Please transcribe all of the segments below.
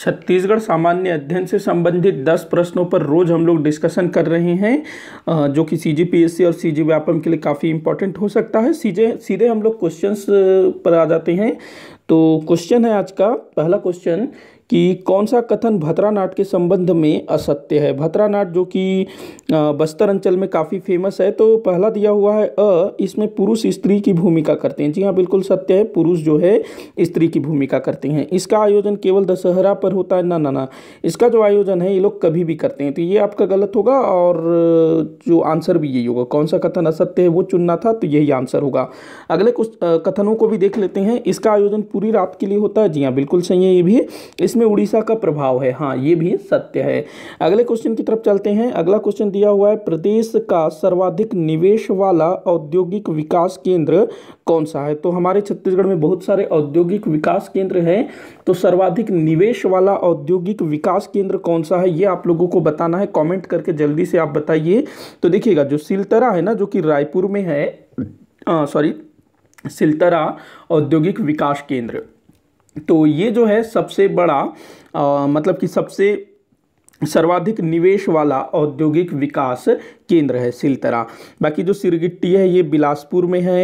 छत्तीसगढ़ सामान्य अध्ययन से संबंधित दस प्रश्नों पर रोज़ हम लोग डिस्कशन कर रहे हैं जो कि सी जी पी एस सी और सी जी व्यापम के लिए काफ़ी इंपॉर्टेंट हो सकता है सीधे सीधे हम लोग क्वेश्चंस पर आ जाते हैं तो क्वेश्चन है आज का पहला क्वेश्चन कि कौन सा कथन भतरानाट के संबंध में असत्य है भतरानाट जो कि बस्तर अंचल में काफ़ी फेमस है तो पहला दिया हुआ है अ इसमें पुरुष स्त्री की भूमिका करते हैं जी हाँ बिल्कुल सत्य है पुरुष जो है स्त्री की भूमिका करते हैं इसका आयोजन केवल दशहरा पर होता है ना ना ना इसका जो आयोजन है ये लोग कभी भी करते हैं तो ये आपका गलत होगा और जो आंसर भी यही होगा कौन सा कथन असत्य है वो चुनना था तो यही आंसर होगा अगले कुछ कथनों को भी देख लेते हैं इसका आयोजन पूरी रात के लिए होता है जी हाँ बिल्कुल सही है ये भी इसमें इसमें उड़ीसा का प्रभाव है हाँ ये भी सत्य है अगले क्वेश्चन की तरफ चलते हैं अगला क्वेश्चन दिया हुआ है प्रदेश का सर्वाधिक निवेश वाला औद्योगिक विकास केंद्र कौन सा है तो हमारे छत्तीसगढ़ में बहुत सारे औद्योगिक विकास केंद्र हैं तो सर्वाधिक निवेश वाला औद्योगिक विकास केंद्र कौन सा है ये आप लोगों को बताना है कॉमेंट करके जल्दी से आप बताइए तो देखिएगा जो सिलतरा है ना जो कि रायपुर में है सॉरी सिलतरा औद्योगिक विकास केंद्र तो ये जो है सबसे बड़ा आ, मतलब कि सबसे सर्वाधिक निवेश वाला औद्योगिक विकास केंद्र है सिलतरा बाकी जो सिरगिट्टी है ये बिलासपुर में है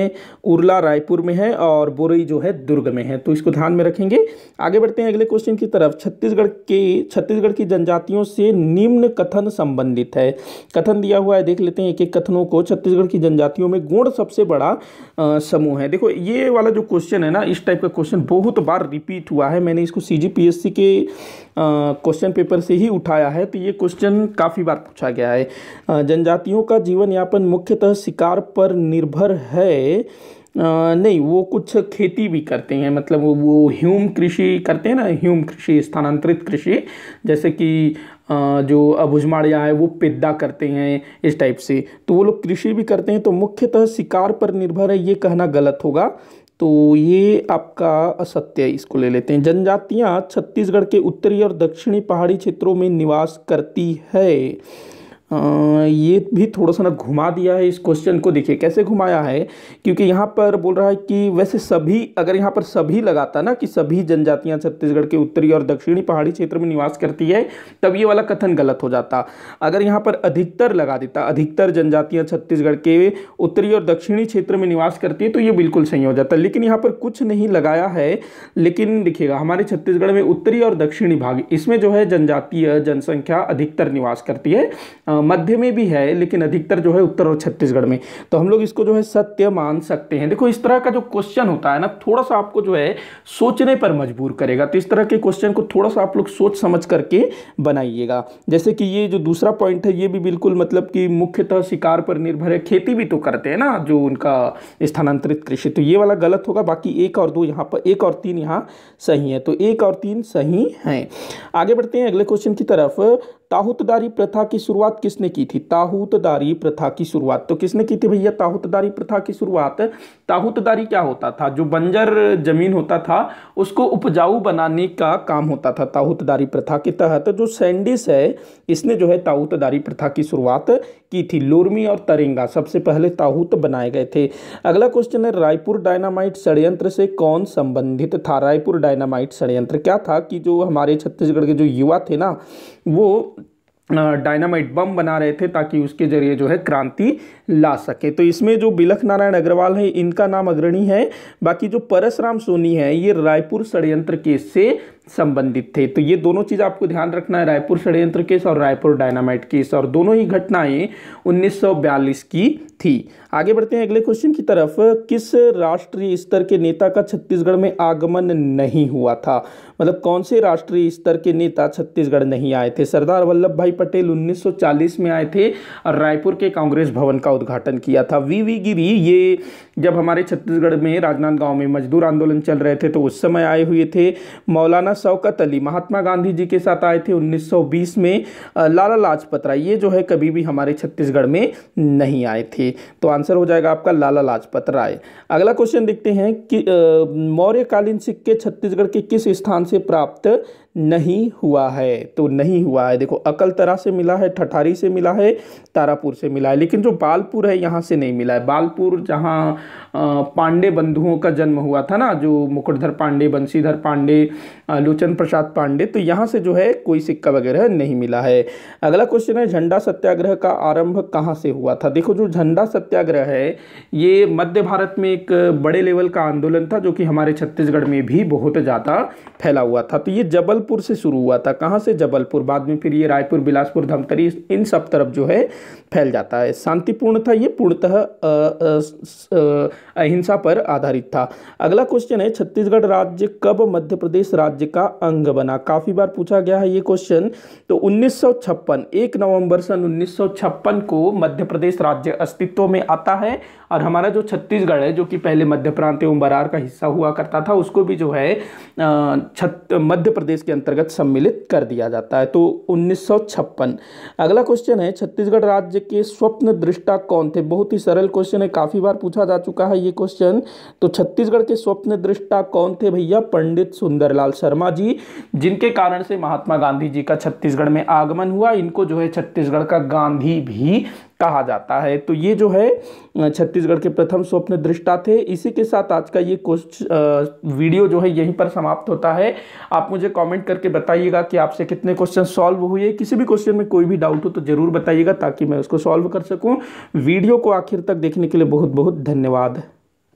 उरला रायपुर में है और बोरई जो है दुर्ग में है तो इसको ध्यान में रखेंगे आगे बढ़ते हैं अगले क्वेश्चन की तरफ छत्तीसगढ़ के छत्तीसगढ़ की जनजातियों से निम्न कथन संबंधित है कथन दिया हुआ है देख लेते हैं एक एक कथनों को छत्तीसगढ़ की जनजातियों में गुण सबसे बड़ा समूह है देखो ये वाला जो क्वेश्चन है ना इस टाइप का क्वेश्चन बहुत बार रिपीट हुआ है मैंने इसको सी के क्वेश्चन पेपर से ही उठाया है तो ये क्वेश्चन काफ़ी बार पूछा गया है जनजाति जनजातियों का जीवन यापन मुख्यतः शिकार पर निर्भर है नहीं वो कुछ खेती भी करते हैं मतलब वो ह्यूम कृषि करते हैं ना ह्यूम कृषि स्थानांतरित कृषि जैसे कि जो अभुजमाड़िया है वो पिद्दा करते हैं इस टाइप से तो वो लोग कृषि भी करते हैं तो मुख्यतः शिकार पर निर्भर है ये कहना गलत होगा तो ये आपका असत्य है इसको ले लेते हैं जनजातियाँ छत्तीसगढ़ के उत्तरी और दक्षिणी पहाड़ी क्षेत्रों में निवास करती है ये भी थोड़ा सा ना घुमा दिया है इस क्वेश्चन को देखिए कैसे घुमाया है क्योंकि यहाँ पर बोल रहा है कि वैसे सभी अगर यहाँ पर सभी लगाता ना कि सभी जनजातियाँ छत्तीसगढ़ के उत्तरी और दक्षिणी पहाड़ी क्षेत्र में निवास करती है तब ये वाला कथन गलत हो जाता अगर यहाँ पर अधिकतर लगा देता अधिकतर जनजातियाँ छत्तीसगढ़ के उत्तरी और दक्षिणी क्षेत्र में निवास करती है तो ये बिल्कुल सही हो जाता लेकिन यहाँ पर कुछ नहीं लगाया है लेकिन देखिएगा हमारे छत्तीसगढ़ में उत्तरी और दक्षिणी भाग इसमें जो है जनजातीय जनसंख्या अधिकतर निवास करती है मध्य में भी है लेकिन अधिकतर जो है उत्तर और छत्तीसगढ़ में तो हम लोग इसको जो है सत्य मान सकते हैं देखो इस तरह का जो क्वेश्चन होता है ना थोड़ा सा आपको जो है सोचने पर मजबूर करेगा तो इस तरह के क्वेश्चन को थोड़ा सा आप लोग सोच समझ करके बनाइएगा जैसे कि ये जो दूसरा पॉइंट है ये भी बिल्कुल मतलब कि मुख्यतः शिकार पर निर्भर है खेती भी तो करते हैं ना जो उनका स्थानांतरित कृषि तो ये वाला गलत होगा बाकी एक और दो यहाँ पर एक और तीन यहाँ सही है तो एक और तीन सही हैं आगे बढ़ते हैं अगले क्वेश्चन की तरफ ताहुतदारी प्रथा की शुरुआत किसने की थी ताहुतदारी प्रथा की शुरुआत तो किसने की थी भैया ताहुतदारी प्रथा की शुरुआत ताहुतदारी क्या होता था जो बंजर जमीन होता था उसको उपजाऊ बनाने का काम होता था ताहुतदारी प्रथा के तहत जो सैंडिस है इसने जो है ताहूतदारी प्रथा की शुरुआत की थी लोरमी और तरेंगा सबसे पहले ताहूत बनाए गए थे अगला क्वेश्चन है रायपुर डायनामाइट षडयंत्र से कौन संबंधित था रायपुर डायनामाइट षडयंत्र क्या था कि जो हमारे छत्तीसगढ़ के जो युवा थे ना वो डायनामाइट बम बना रहे थे ताकि उसके जरिए जो है क्रांति ला सके तो इसमें जो बिलख नारायण अग्रवाल है इनका नाम अग्रणी है बाकी जो परसराम सोनी है ये रायपुर षडयंत्र केस से संबंधित थे तो ये दोनों चीज़ आपको ध्यान रखना है रायपुर षड्यंत्र केस और रायपुर डायनामाइट केस और दोनों ही घटनाएं 1942 की थी आगे बढ़ते हैं अगले क्वेश्चन की तरफ किस राष्ट्रीय स्तर के नेता का छत्तीसगढ़ में आगमन नहीं हुआ था मतलब कौन से राष्ट्रीय स्तर के नेता छत्तीसगढ़ नहीं आए थे सरदार वल्लभ भाई पटेल उन्नीस में आए थे और रायपुर के कांग्रेस भवन का उद्घाटन किया था वी वी गिरी ये जब हमारे छत्तीसगढ़ में राजनांदगांव में मजदूर आंदोलन चल रहे थे तो उस समय आए हुए थे मौलाना शौकत अली महात्मा गांधी जी के साथ आए थे 1920 में लाला लाजपत राय ये जो है कभी भी हमारे छत्तीसगढ़ में नहीं आए थे तो आंसर हो जाएगा आपका लाला लाजपत राय अगला क्वेश्चन देखते हैं कि मौर्यकालीन सिक्के छत्तीसगढ़ के किस स्थान से प्राप्त नहीं हुआ है तो नहीं हुआ है देखो अकलतरा से मिला है ठठारी से मिला है तारापुर से मिला है लेकिन जो बालपुर है यहाँ से नहीं मिला है बालपुर जहाँ पांडे बंधुओं का जन्म हुआ था ना जो मुकुटधर पांडे बंशीधर पांडे लोचन प्रसाद पांडे तो यहाँ से जो है कोई सिक्का वगैरह नहीं मिला है अगला क्वेश्चन है झंडा सत्याग्रह का आरंभ कहाँ से हुआ था देखो जो झंडा सत्याग्रह है ये मध्य भारत में एक बड़े लेवल का आंदोलन था जो कि हमारे छत्तीसगढ़ में भी बहुत ज़्यादा फैला हुआ था तो ये जबल जबलपुर से शुरू हुआ था कहाँ से जबलपुर बाद में फिर ये रायपुर बिलासपुर धमतरी इन सब तरफ जो है फैल जाता है शांतिपूर्ण था ये पूर्णतः अहिंसा पर आधारित था अगला क्वेश्चन है छत्तीसगढ़ राज्य कब मध्य प्रदेश राज्य का अंग बना काफ़ी बार पूछा गया है ये क्वेश्चन तो 1956 एक नवंबर सन 1956 को मध्य प्रदेश राज्य अस्तित्व में आता है और हमारा जो छत्तीसगढ़ है जो कि पहले मध्य प्रांत एवं बरार का हिस्सा हुआ करता था उसको भी जो है छत मध्य प्रदेश के अंतर्गत सम्मिलित कर दिया जाता है तो 1956 अगला क्वेश्चन है छत्तीसगढ़ राज्य के स्वप्न दृष्टा कौन थे बहुत ही सरल क्वेश्चन है काफ़ी बार पूछा जा चुका है ये क्वेश्चन तो छत्तीसगढ़ के स्वप्न दृष्टा कौन थे भैया पंडित सुंदरलाल शर्मा जी जिनके कारण से महात्मा गांधी जी का छत्तीसगढ़ में आगमन हुआ इनको जो है छत्तीसगढ़ का गांधी भी कहा जाता है तो ये जो है छत्तीसगढ़ के प्रथम स्वप्न दृष्टा थे इसी के साथ आज का ये कुछ वीडियो जो है यहीं पर समाप्त होता है आप मुझे कमेंट करके बताइएगा कि आपसे कितने क्वेश्चन सॉल्व हुए किसी भी क्वेश्चन में कोई भी डाउट हो तो ज़रूर बताइएगा ताकि मैं उसको सॉल्व कर सकूँ वीडियो को आखिर तक देखने के लिए बहुत बहुत धन्यवाद